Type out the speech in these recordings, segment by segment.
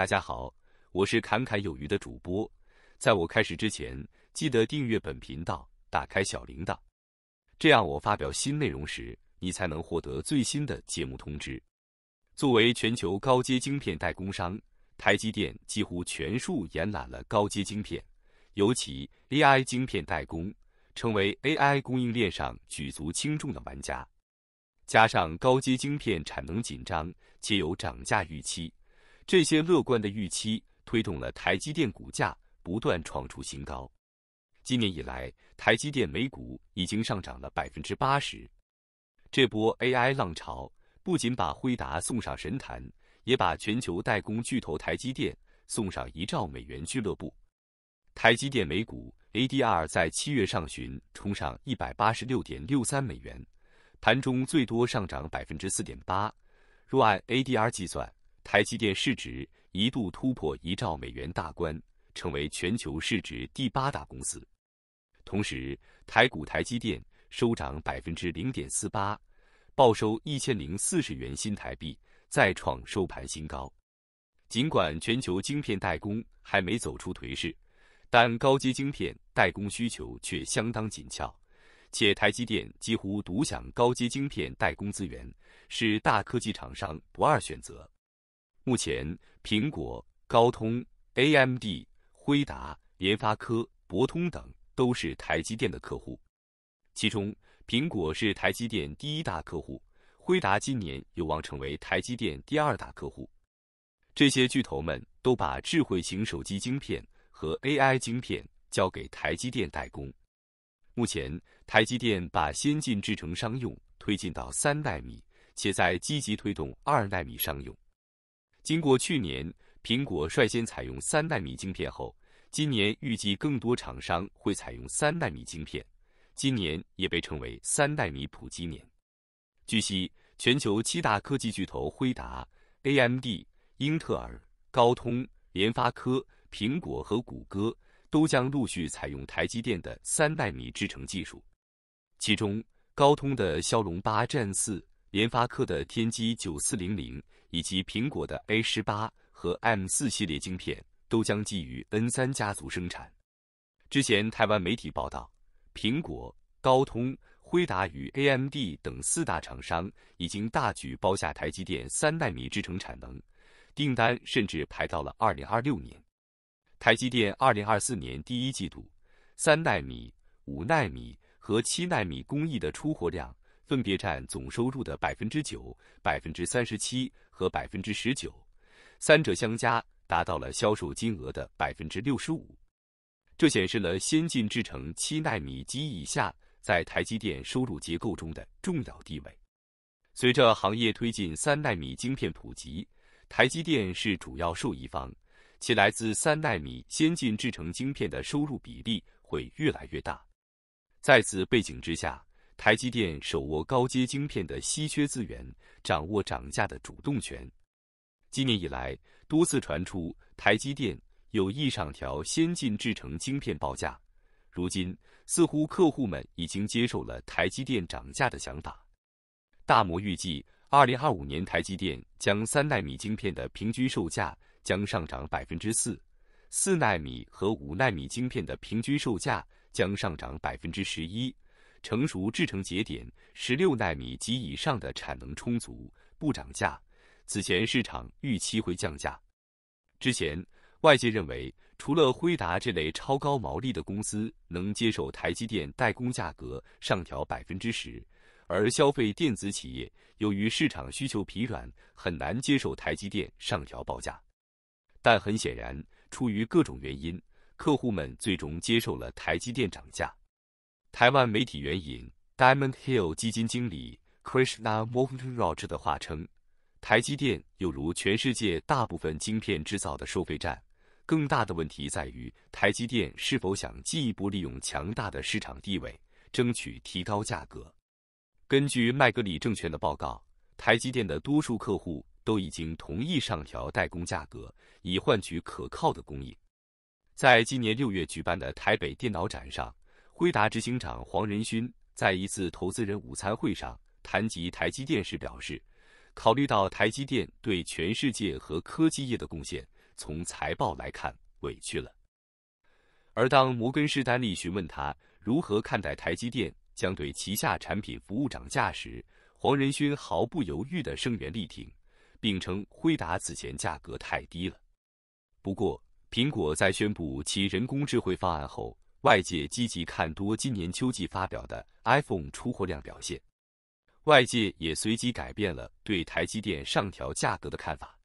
大家好，我是侃侃有余的主播。在我开始之前，记得订阅本频道，打开小铃铛，这样我发表新内容时，你才能获得最新的节目通知。作为全球高阶晶片代工商，台积电几乎全数延揽了高阶晶片，尤其 AI 晶片代工，成为 AI 供应链上举足轻重的玩家。加上高阶晶片产能紧张且有涨价预期。这些乐观的预期推动了台积电股价不断创出新高。今年以来，台积电美股已经上涨了百分之八十。这波 AI 浪潮不仅把辉达送上神坛，也把全球代工巨头台积电送上一兆美元俱乐部。台积电美股 ADR 在七月上旬冲上一百八十六点六三美元，盘中最多上涨百分之四点八。若按 ADR 计算，台积电市值一度突破一兆美元大关，成为全球市值第八大公司。同时，台股台积电收涨百分之零点四八，报收一千零四十元新台币，再创收盘新高。尽管全球晶片代工还没走出颓势，但高阶晶片代工需求却相当紧俏，且台积电几乎独享高阶晶片代工资源，是大科技厂商不二选择。目前，苹果、高通、AMD、辉达、联发科、博通等都是台积电的客户。其中，苹果是台积电第一大客户，辉达今年有望成为台积电第二大客户。这些巨头们都把智慧型手机晶片和 AI 晶片交给台积电代工。目前，台积电把先进制程商用推进到三纳米，且在积极推动二纳米商用。经过去年，苹果率先采用三纳米晶片后，今年预计更多厂商会采用三纳米晶片。今年也被称为三纳米普及年。据悉，全球七大科技巨头辉达、AMD、英特尔、高通、联发科、苹果和谷歌都将陆续采用台积电的三纳米制程技术。其中，高通的骁龙八 Gen 四，联发科的天玑九四零零。以及苹果的 A 十八和 M 四系列晶片都将基于 N 三家族生产。之前台湾媒体报道，苹果、高通、辉达与 AMD 等四大厂商已经大举包下台积电三纳米制程产能，订单甚至排到了二零二六年。台积电二零二四年第一季度，三纳米、五纳米和七纳米工艺的出货量分别占总收入的百分之九、百分之三十七。和百分之十九，三者相加达到了销售金额的百分之六十五。这显示了先进制程七纳米及以下在台积电收入结构中的重要地位。随着行业推进三纳米晶片普及，台积电是主要受益方，其来自三纳米先进制程晶片的收入比例会越来越大。在此背景之下，台积电手握高阶晶片的稀缺资源，掌握涨价的主动权。今年以来，多次传出台积电有意上调先进制程晶片报价。如今，似乎客户们已经接受了台积电涨价的想法。大摩预计，2025年台积电将三纳米晶片的平均售价将上涨百分之四，四纳米和五纳米晶片的平均售价将上涨百分之十一。成熟制成节点十六纳米及以上的产能充足，不涨价。此前市场预期会降价。之前外界认为，除了辉达这类超高毛利的公司能接受台积电代工价格上调百分之十，而消费电子企业由于市场需求疲软，很难接受台积电上调报价。但很显然，出于各种原因，客户们最终接受了台积电涨价。台湾媒体援引 Diamond Hill 基金经理 Krishna m o l t o n r o g e 的话称，台积电有如全世界大部分晶片制造的收费站。更大的问题在于，台积电是否想进一步利用强大的市场地位，争取提高价格。根据麦格理证券的报告，台积电的多数客户都已经同意上调代工价格，以换取可靠的供应。在今年六月举办的台北电脑展上。辉达执行长黄仁勋在一次投资人午餐会上谈及台积电时表示，考虑到台积电对全世界和科技业的贡献，从财报来看委屈了。而当摩根士丹利询问他如何看待台积电将对旗下产品服务涨价时，黄仁勋毫不犹豫地声援力挺，并称辉达此前价格太低了。不过，苹果在宣布其人工智慧方案后。外界积极看多今年秋季发表的 iPhone 出货量表现，外界也随即改变了对台积电上调价格的看法。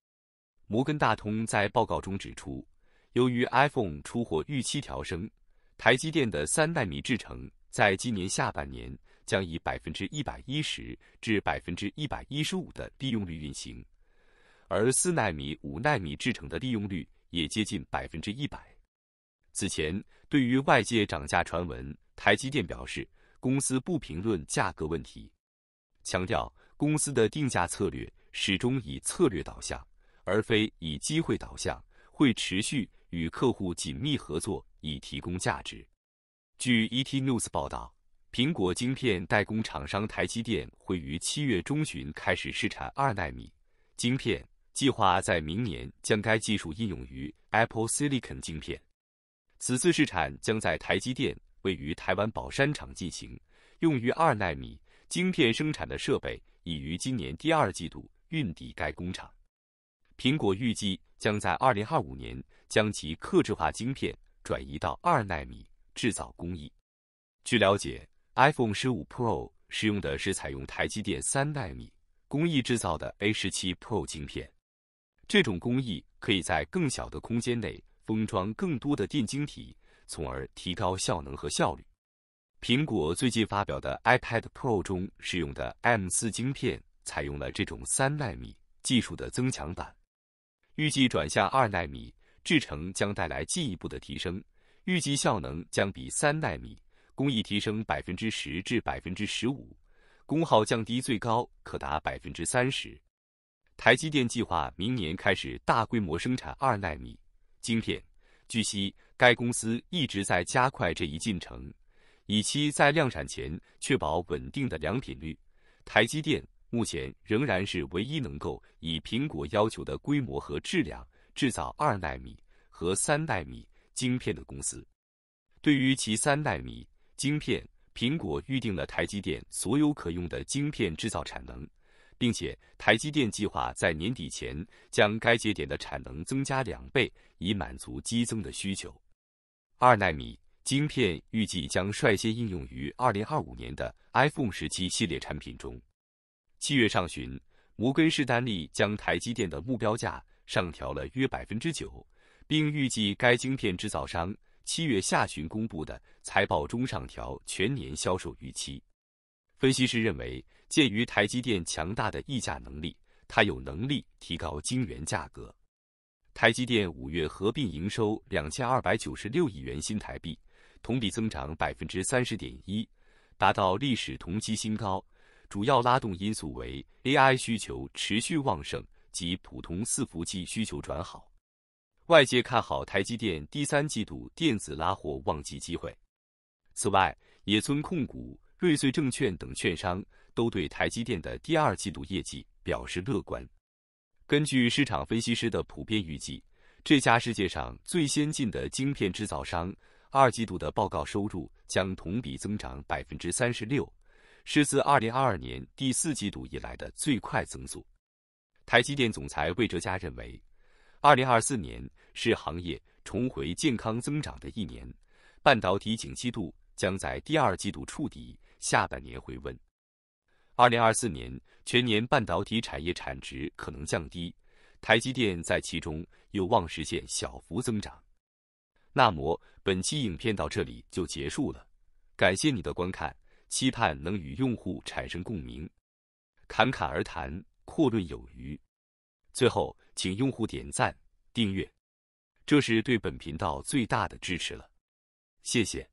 摩根大通在报告中指出，由于 iPhone 出货预期调升，台积电的三纳米制程在今年下半年将以百分之一百一十至百分之一百一十五的利用率运行，而四纳米、五纳米制程的利用率也接近百分之一百。此前，对于外界涨价传闻，台积电表示，公司不评论价格问题，强调公司的定价策略始终以策略导向，而非以机会导向，会持续与客户紧密合作，以提供价值。据 ETNews 报道，苹果晶片代工厂商台积电会于七月中旬开始试产二纳米晶片，计划在明年将该技术应用于 Apple Silicon 晶片。此次试产将在台积电位于台湾宝山厂进行，用于二纳米晶片生产的设备已于今年第二季度运抵该工厂。苹果预计将在二零二五年将其刻制化晶片转移到二纳米制造工艺。据了解，iPhone 十五 Pro 使用的是采用台积电三纳米工艺制造的 A 十七 Pro 晶片，这种工艺可以在更小的空间内。封装更多的电晶体，从而提高效能和效率。苹果最近发表的 iPad Pro 中使用的 M 四晶片采用了这种三纳米技术的增强版。预计转向二纳米制程将带来进一步的提升，预计效能将比三纳米工艺提升百分之十至百分之十五，功耗降低最高可达百分之三十。台积电计划明年开始大规模生产二纳米。晶片。据悉，该公司一直在加快这一进程，以期在量产前确保稳定的良品率。台积电目前仍然是唯一能够以苹果要求的规模和质量制造二纳米和三纳米晶片的公司。对于其三纳米晶片，苹果预定了台积电所有可用的晶片制造产能。并且，台积电计划在年底前将该节点的产能增加两倍，以满足激增的需求。二纳米晶片预计将率先应用于2025年的 iPhone 十七系列产品中。七月上旬，摩根士丹利将台积电的目标价上调了约百分之九，并预计该晶片制造商七月下旬公布的财报中上调全年销售预期。分析师认为，鉴于台积电强大的溢价能力，它有能力提高晶圆价格。台积电五月合并营收两千二百九十六亿元新台币，同比增长百分之三十点一，达到历史同期新高。主要拉动因素为 AI 需求持续旺盛及普通伺服器需求转好。外界看好台积电第三季度电子拉货旺季机会。此外，野村控股。瑞穗证券等券商都对台积电的第二季度业绩表示乐观。根据市场分析师的普遍预计，这家世界上最先进的晶片制造商二季度的报告收入将同比增长百分之三十六，是自二零二二年第四季度以来的最快增速。台积电总裁魏哲嘉认为，二零二四年是行业重回健康增长的一年，半导体景气度将在第二季度触底。下半年回温。二零二四年全年半导体产业产值可能降低，台积电在其中有望实现小幅增长。那么本期影片到这里就结束了，感谢你的观看，期盼能与用户产生共鸣。侃侃而谈，阔论有余。最后，请用户点赞、订阅，这是对本频道最大的支持了。谢谢。